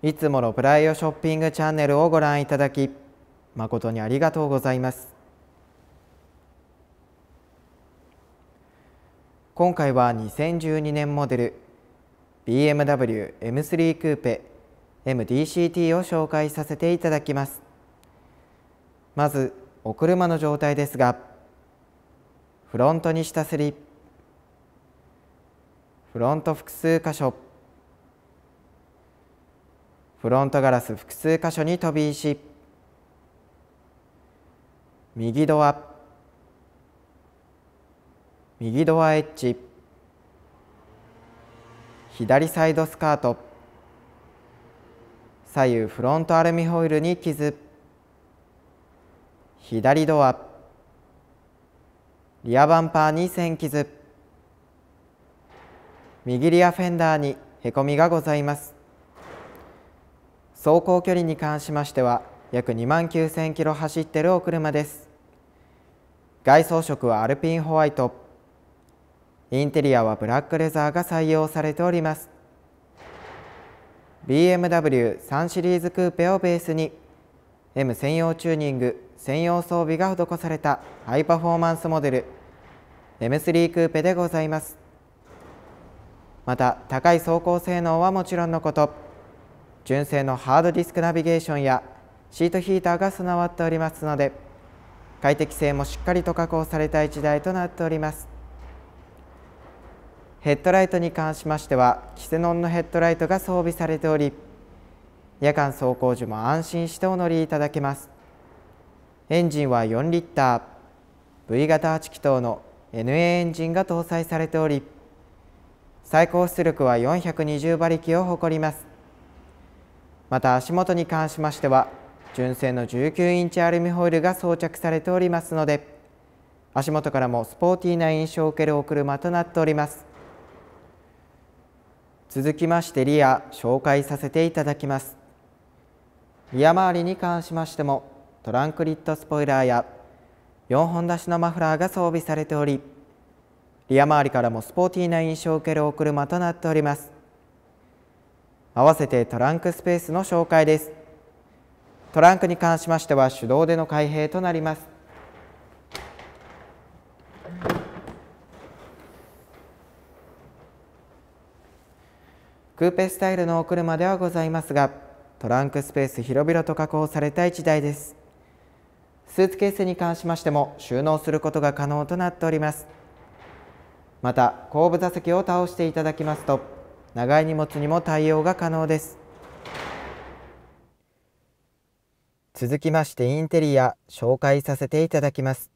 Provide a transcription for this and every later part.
いつものプライオショッピングチャンネルをご覧いただき誠にありがとうございます今回は2012年モデル BMW M3 クーペ MDCT を紹介させていただきますまずお車の状態ですがフロントに下すりフロント複数箇所フロントガラス複数箇所に飛び石右ドア右ドアエッジ左サイドスカート左右フロントアルミホイルに傷左ドアリアバンパーに線傷右リアフェンダーにへこみがございます走行距離に関しましては約2万9000キロ走ってるお車です外装色はアルピンホワイトインテリアはブラックレザーが採用されております BMW3 シリーズクーペをベースに M 専用チューニング専用装備が施されたハイパフォーマンスモデル M3 クーペでございますまた高い走行性能はもちろんのこと純正のハードディスクナビゲーションやシートヒーターが備わっておりますので快適性もしっかりと確保された1台となっておりますヘッドライトに関しましてはキセノンのヘッドライトが装備されており夜間走行時も安心してお乗りいただけますエンジンは4リッター V 型8気筒の NA エンジンが搭載されており最高出力は420馬力を誇りますまた足元に関しましては純正の19インチアルミホイルが装着されておりますので足元からもスポーティーな印象を受けるお車となっております続きましてリア紹介させていただきますリア周りに関しましてもトランクリッドスポイラーや4本出しのマフラーが装備されておりリア周りからもスポーティーな印象を受けるお車となっております合わせてトランクスペースの紹介ですトランクに関しましては手動での開閉となりますクーペスタイルのお車ではございますがトランクスペース広々と加工された一台ですスーツケースに関しましても収納することが可能となっておりますまた後部座席を倒していただきますと長い荷物にも対応が可能です続きましてインテリア紹介させていただきます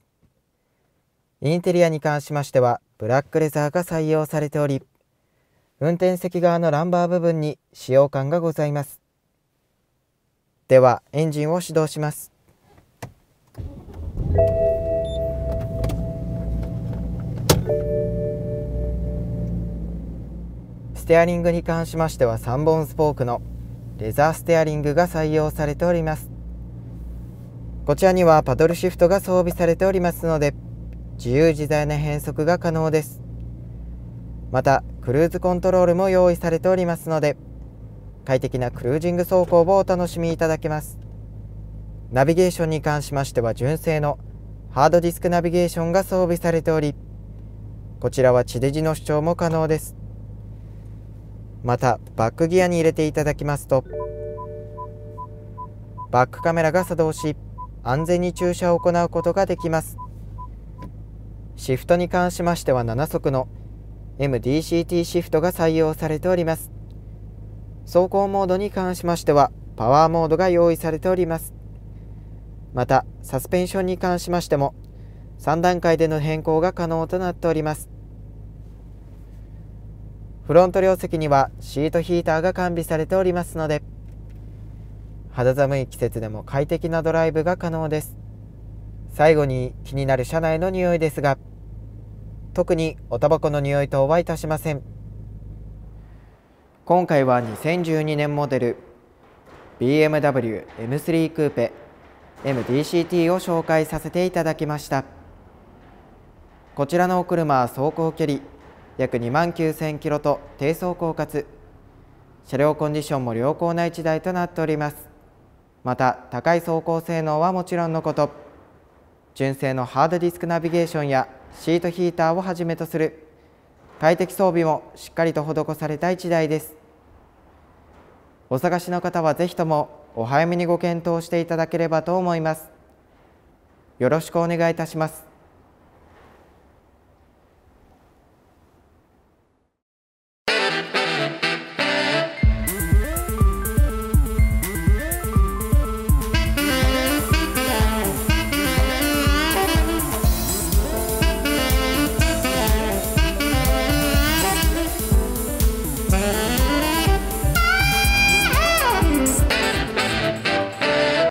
インテリアに関しましてはブラックレザーが採用されており運転席側のランバー部分に使用感がございますではエンジンを始動しますステアリングに関しましては3本スポークのレザーステアリングが採用されておりますこちらにはパドルシフトが装備されておりますので自由自在な変速が可能ですまたクルーズコントロールも用意されておりますので快適なクルージング走行をお楽しみいただけますナビゲーションに関しましては純正のハードディスクナビゲーションが装備されておりこちらは地デジの主張も可能ですまたバックギアに入れていただきますとバックカメラが作動し安全に駐車を行うことができますシフトに関しましては7速の MDCT シフトが採用されております走行モードに関しましてはパワーモードが用意されておりますまたサスペンションに関しましても3段階での変更が可能となっておりますフロント両席にはシートヒーターが完備されておりますので肌寒い季節でも快適なドライブが可能です最後に気になる車内の匂いですが特におタバコの匂いとはいたしません今回は2012年モデル BMW M3 クーペ MDCT を紹介させていただきましたこちらのお車は走行距離約2万9000キロと低走行かつ車両コンディションも良好な1台となっておりますまた高い走行性能はもちろんのこと純正のハードディスクナビゲーションやシートヒーターをはじめとする快適装備もしっかりと施された1台ですお探しの方はぜひともお早めにご検討していただければと思いますよろしくお願いいたします